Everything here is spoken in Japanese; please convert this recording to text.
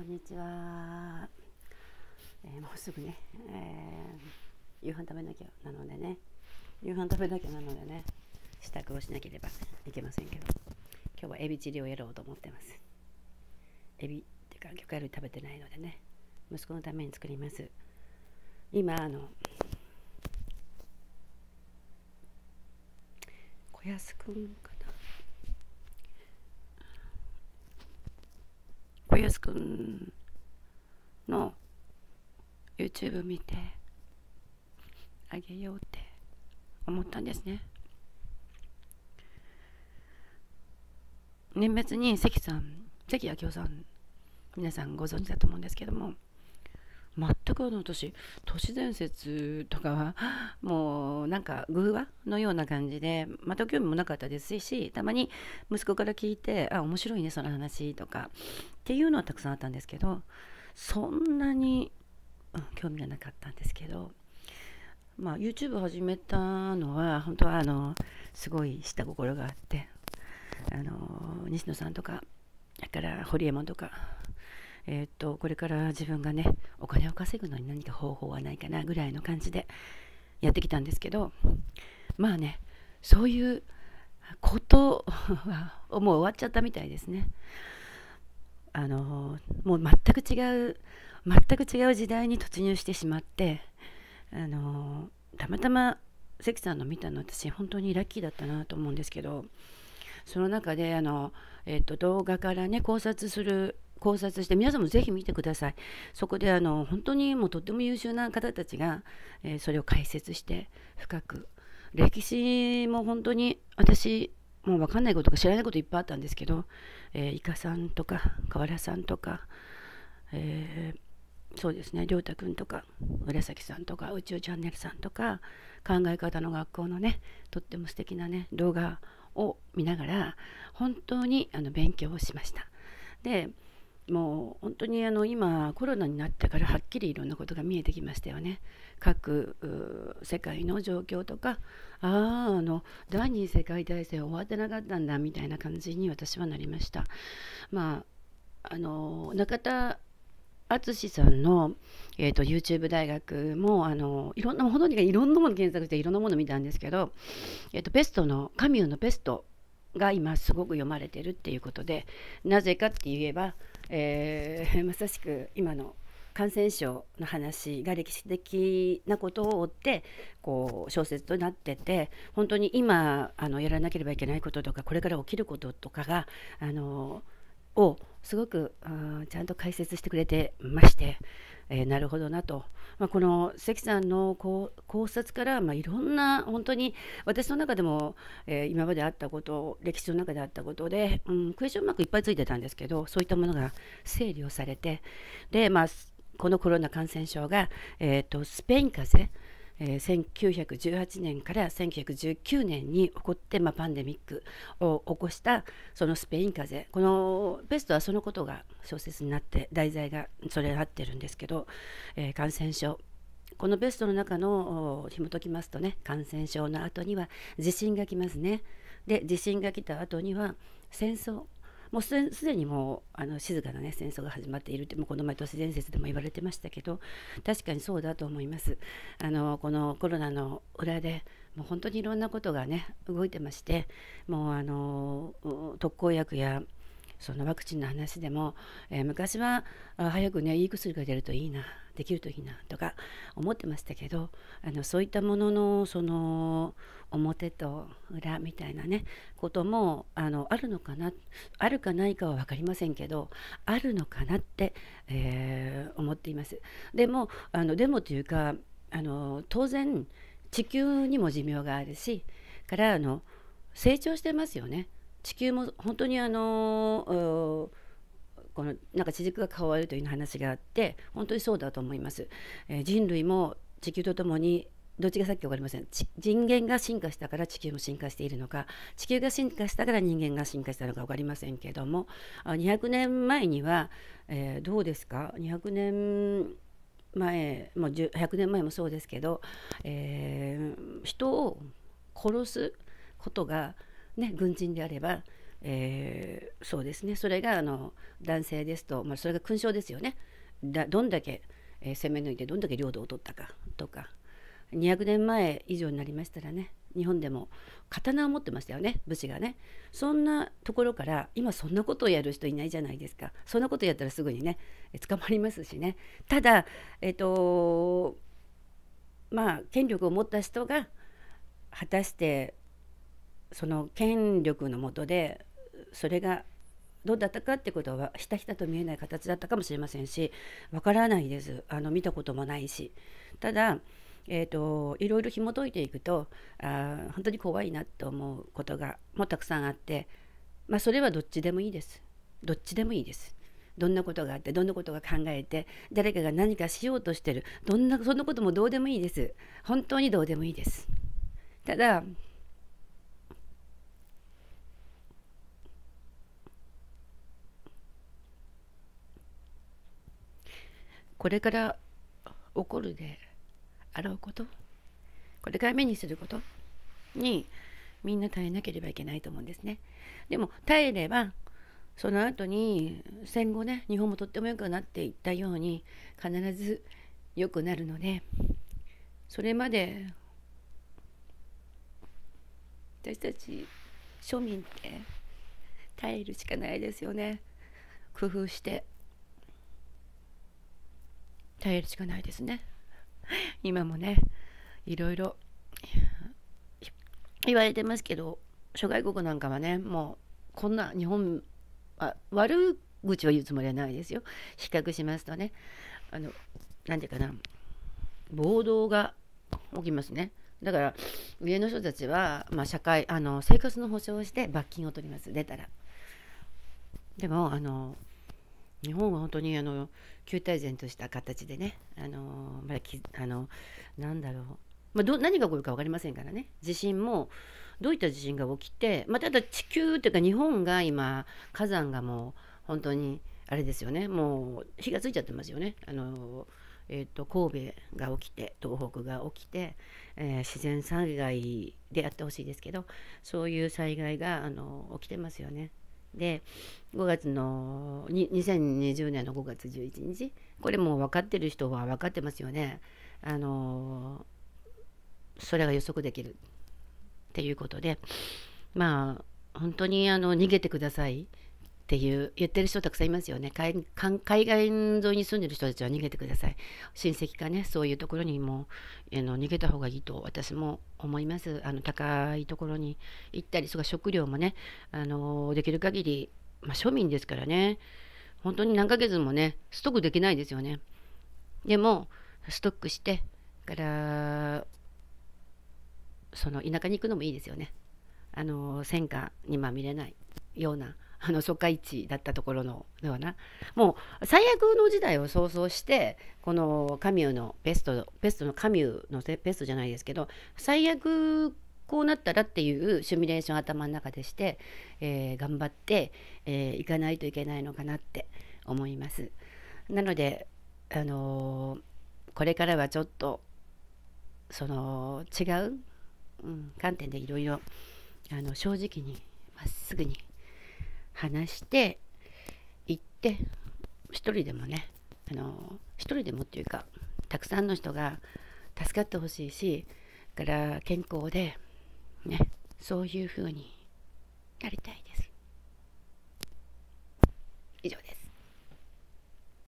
こんにちは、えー、もうすぐね、えー、夕飯食べなきゃなのでね夕飯食べなきゃなのでね支度をしなければいけませんけど今日はエビチリをやろうと思ってますエビっていうか魚介類食べてないのでね息子のために作ります今あの小安くんかやすくんの YouTube 見てあげようって思ったんですね。年末に関さん関明夫さん皆さんご存知だと思うんですけども全くあの私都市伝説とかはもうなんか偶話のような感じで全く興味もなかったですしたまに息子から聞いてあ面白いねその話とかっていうのはたくさんあったんですけどそんなに、うん、興味はなかったんですけど。まあ、YouTube 始めたのは本当はあのすごい下心があってあの西野さんとかだからホリエモンとかえー、っとこれから自分がねお金を稼ぐのに何か方法はないかなぐらいの感じでやってきたんですけどまあねそういうことはもう終わっちゃったみたいですね。あのもう全く違う全く違う時代に突入してしまってあのたまたま関さんの見たの私本当にラッキーだったなと思うんですけどその中であの、えー、っと動画からね考察する考察して皆さんもぜひ見てくださいそこであの本当にもうとっても優秀な方たちが、えー、それを解説して深く歴史も本当に私もう分かんないことか知らないこといっぱいあったんですけど、えー、イカさんとか河原さんとか、えー、そうですね亮太君とか紫さんとか宇宙チャンネルさんとか考え方の学校のねとっても素敵なね動画を見ながら本当にあの勉強をしました。でもう本当にあの今コロナになってからはっきりいろんなことが見えてきましたよね各世界の状況とかあああの第二次世界大戦終わってなかったんだみたいな感じに私はなりましたまああの中田淳さんの、えーと、YouTube 大学もあのいろんなものにいろんなもの検索していろんなもの見たんですけど、えーと、ベストのカミューのベストが今すごく読まれてるっていうことでなぜかって言えばえー、まさしく今の感染症の話が歴史的なことを追ってこう小説となってて本当に今あのやらなければいけないこととかこれから起きることとかがあのをすごくちゃんと解説してくれてましてえー、なるほどなと、まあ、この関さんの考察から、まあ、いろんな本当に私の中でも、えー、今まであったこと歴史の中であったことで、うん、クエスチョンマークいっぱいついてたんですけどそういったものが整理をされてで、まあ、このコロナ感染症が、えーと、とスペイン風邪えー、1918年から1919年に起こって、まあ、パンデミックを起こしたそのスペイン風邪このベストはそのことが小説になって題材がそれになってるんですけど、えー、感染症このベストの中の紐解きますとね感染症の後には地震が来ますねで地震が来た後には戦争もうすでにもうあの静かな、ね、戦争が始まっているってもうこの前都市伝説でも言われてましたけど確かにそうだと思いますあのこのコロナの裏でもう本当にいろんなことがね動いてましてもうあの特効薬やそのワクチンの話でも、えー、昔は早くねいい薬が出るといいなできるといいなとか思ってましたけどあのそういったもののその表と裏みたいなねこともあのあるのかなあるかないかは分かりませんけどあるのかなって、えー、思っています。でもあのでもというかあの当然地球にも寿命があるしからあの成長してますよね。地球も本当にあのこのなんか地軸が変わるという話があって本当にそうだと思います、えー、人類も地球とともにどっちがさっき分かりません人間が進化したから地球も進化しているのか地球が進化したから人間が進化したのか分かりませんけども200年前には、えー、どうですか200年前もう100年前もそうですけど、えー、人を殺すことがね、軍人であれば、えー、そうですねそれがあの男性ですと、まあ、それが勲章ですよねだどんだけ、えー、攻め抜いてどんだけ領土を取ったかとか200年前以上になりましたらね日本でも刀を持ってましたよね武士がねそんなところから今そんなことをやる人いないじゃないですかそんなことやったらすぐにね捕まりますしねただえっ、ー、とまあ権力を持った人が果たしてその権力のもとでそれがどうだったかってことはひたひたと見えない形だったかもしれませんしわからないですあの見たこともないしただえーと、いろいろ紐解いていくとあ本当に怖いなと思うことがもたくさんあって、まあ、それはどっちでもいいですどっちでもいいですどんなことがあってどんなことが考えて誰かが何かしようとしてるどんなそんなこともどうでもいいです本当にどうでもいいですただこれから起こるであろうことこれから目にすることにみんな耐えなければいけないと思うんですね。でも耐えればその後に戦後ね日本もとっても良くなっていったように必ず良くなるのでそれまで私たち庶民って耐えるしかないですよね工夫して。耐えるしかないですね今もねいろいろ言われてますけど諸外国なんかはねもうこんな日本あ悪口は言うつもりはないですよ比較しますとねあの何て言うかな暴動が起きますねだから上の人たちは、まあ、社会あの生活の保障をして罰金を取ります出たらでもあの日本は本当にあの旧体然とした形でねあのまだきあのなんだろう、まあ、ど何が起こるか分かりませんからね地震もどういった地震が起きて、まあ、ただ地球というか日本が今火山がもう本当にあれですよねもう火がついちゃってますよね。あのえーと、神戸が起きて東北が起きて、えー、自然災害であってほしいですけどそういう災害があの起きてますよね。で5月の2020年の5月11日これもう分かってる人は分かってますよねあのそれが予測できるっていうことでまあ本当にあの逃げてくださいっていう言ってる人たくさんいますよね海海沿いに住んでる人たちは逃げてください親戚がねそういうところにもあの逃げた方がいいと私も思いますあの高いところに行ったりそれか食料もねあのできる限り、まあ、庶民ですからね本当に何ヶ月もねストックできないですよねでもストックしてからその田舎に行くのもいいですよねあの戦火にまみれないようなあの疎開地だったところのではなもう最悪の時代を想像してこのカミューのベストベストのカミューのベストじゃないですけど最悪こうなったらっていうシミュレーション頭の中でして、えー、頑張ってい、えー、かないといけないのかなって思います。なので、あのー、これからはちょっとその違う、うん、観点でいろいろ正直にまっすぐに話して行って一人でもねあの一人でもっていうかたくさんの人が助かってほしいしから健康でねそういうふうになりたいです以上です